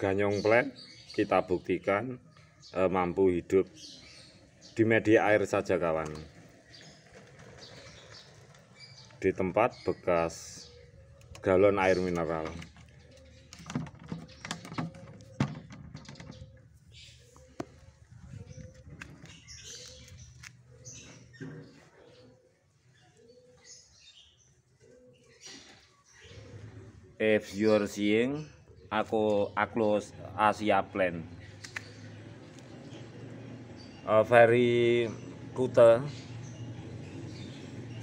ganyong plan, kita buktikan e, mampu hidup di media air saja kawan di tempat bekas galon air mineral if you're seeing aku Aklus Asia Plan uh, Ferry Kute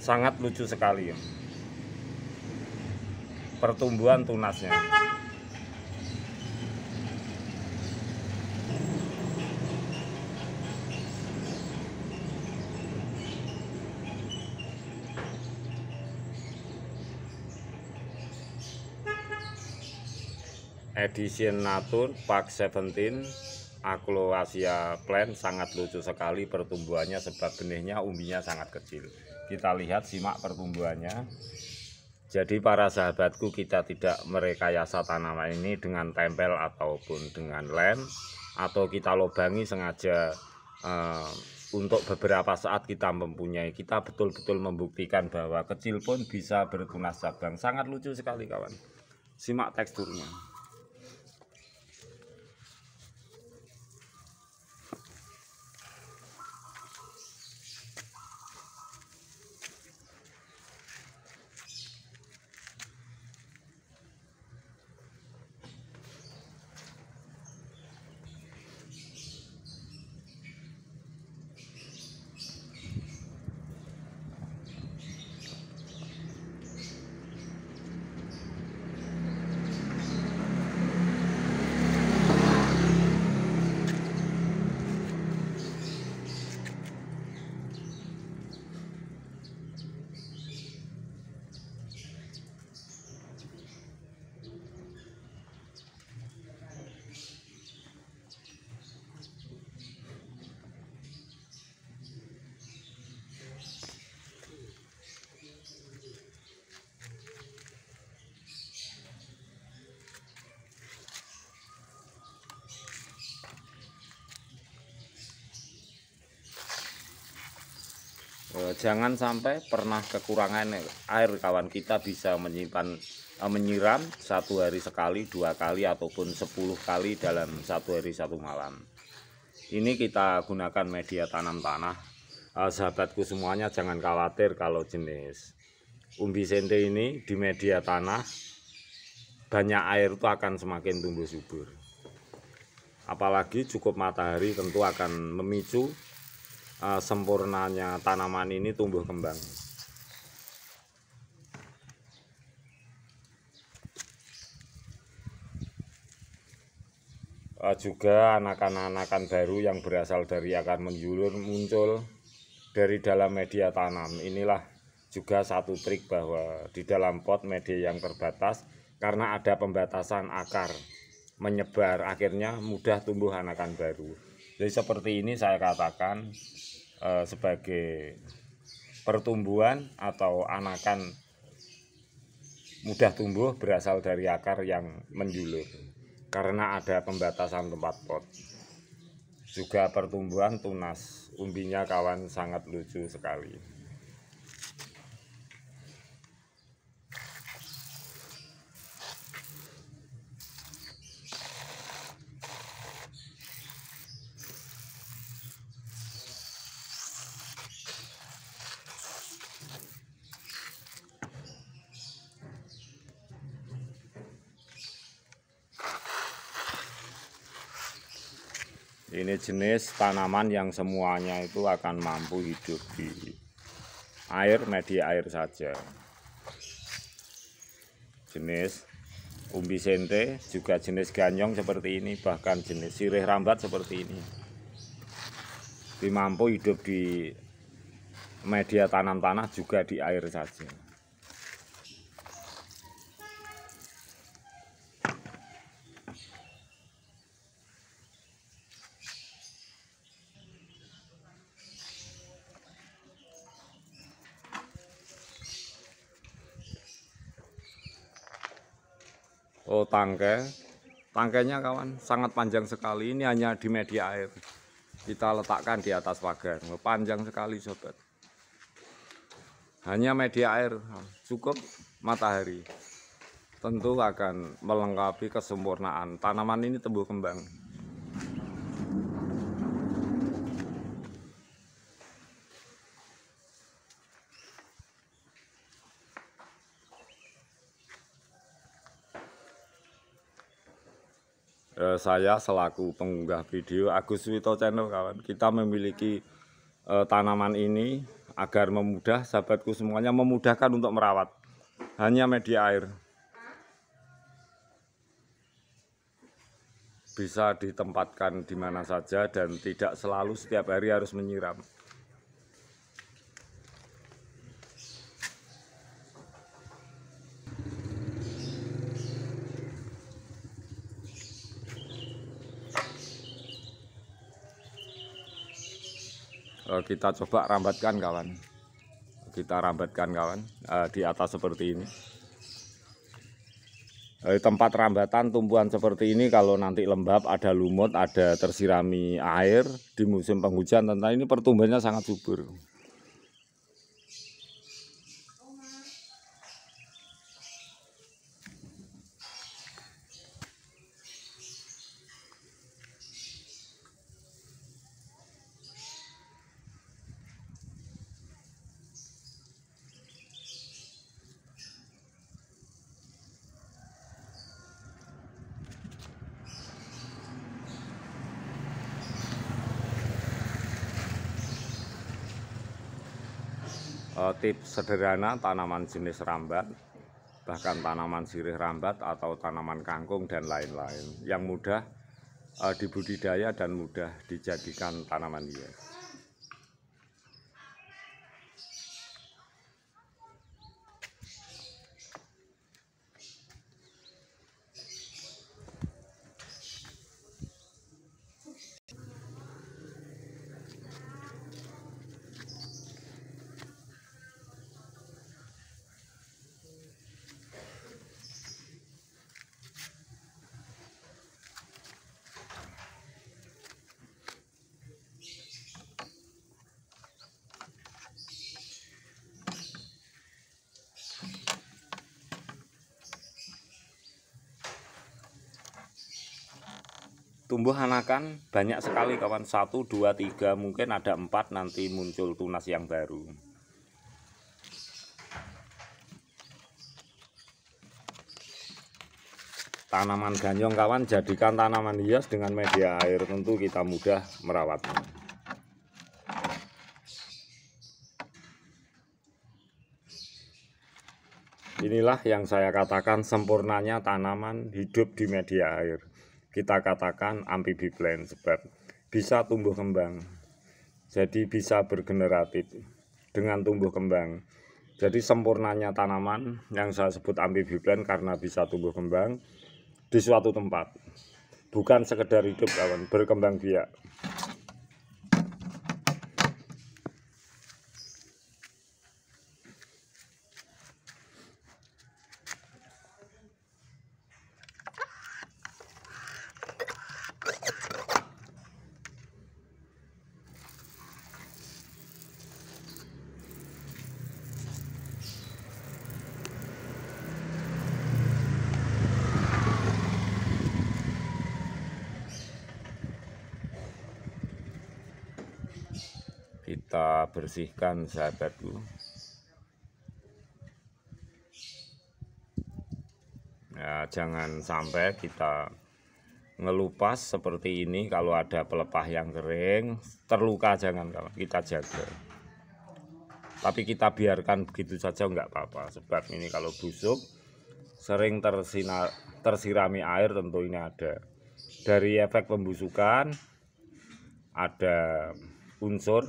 sangat lucu sekali pertumbuhan tunasnya edition Natun Park 17 Akloasia plant sangat lucu sekali pertumbuhannya sebab benihnya umbinya sangat kecil kita lihat simak pertumbuhannya jadi para sahabatku kita tidak merekayasa tanaman ini dengan tempel ataupun dengan lem atau kita lobangi sengaja um, untuk beberapa saat kita mempunyai kita betul-betul membuktikan bahwa kecil pun bisa bertunas cabang sangat lucu sekali kawan simak teksturnya Eh, jangan sampai pernah kekurangan air kawan kita bisa menyimpan eh, menyiram satu hari sekali dua kali ataupun sepuluh kali dalam satu hari satu malam ini kita gunakan media tanam tanah eh, sahabatku semuanya jangan khawatir kalau jenis umbi sente ini di media tanah banyak air itu akan semakin tumbuh subur apalagi cukup matahari tentu akan memicu Eh, sempurnanya tanaman ini tumbuh kembang. Uh, juga anakan-anakan baru yang berasal dari akar menjulur muncul dari dalam media tanam. Inilah juga satu trik bahwa di dalam pot media yang terbatas karena ada pembatasan akar menyebar akhirnya mudah tumbuh anakan baru. Jadi seperti ini saya katakan uh, sebagai pertumbuhan atau anakan mudah tumbuh berasal dari akar yang menjulur karena ada pembatasan tempat pot juga pertumbuhan tunas umbinya kawan sangat lucu sekali ini jenis tanaman yang semuanya itu akan mampu hidup di air media air saja jenis umbi sente juga jenis ganyong seperti ini bahkan jenis sirih rambat seperti ini Dimampu hidup di media tanam tanah juga di air saja Oh tangke, tangkainya kawan sangat panjang sekali. Ini hanya di media air. Kita letakkan di atas pagar. Oh, panjang sekali sobat. Hanya media air cukup matahari. Tentu akan melengkapi kesempurnaan tanaman ini tumbuh kembang. Eh, saya selaku pengunggah video Agus Wito Channel kawan kita memiliki eh, tanaman ini agar memudah sahabatku semuanya memudahkan untuk merawat hanya media air bisa ditempatkan di mana saja dan tidak selalu setiap hari harus menyiram Eh, kita coba rambatkan kawan kita rambatkan kawan eh, di atas seperti ini eh, tempat rambatan tumbuhan seperti ini kalau nanti lembab ada lumut ada tersirami air di musim penghujan tentang ini pertumbuhannya sangat subur uh, eh, tips sederhana tanaman jenis rambat bahkan tanaman sirih rambat atau tanaman kangkung dan lain-lain yang mudah uh, dibudidaya dan mudah dijadikan tanaman hias. tumbuh anakan banyak sekali kawan satu dua tiga mungkin ada empat nanti muncul tunas yang baru tanaman ganyong kawan jadikan tanaman hias dengan media air tentu kita mudah merawatnya inilah yang saya katakan sempurnanya tanaman hidup di media air kita katakan amfibi plan sebab bisa tumbuh kembang. Jadi bisa bergeneratif dengan tumbuh kembang. Jadi sempurnanya tanaman yang saya sebut amfibi plan karena bisa tumbuh kembang di suatu tempat. Bukan sekedar hidup kawan, berkembang biak. kita bersihkan sahabatku ya, jangan sampai kita ngelupas seperti ini kalau ada pelepah yang kering terluka jangan kalau kita jaga tapi kita biarkan begitu saja enggak apa-apa sebab ini kalau busuk sering tersinar, tersirami air tentu ini ada dari efek pembusukan ada unsur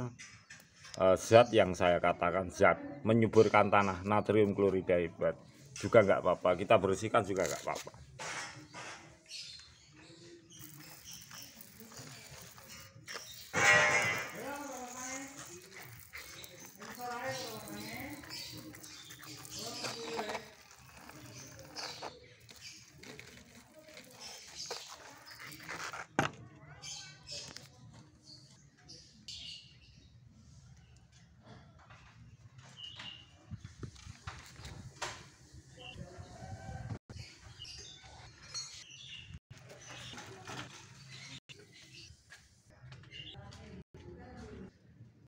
uh, zat yang saya katakan zat menyuburkan tanah natrium klorida hebat juga nggak apa-apa kita bersihkan juga nggak apa-apa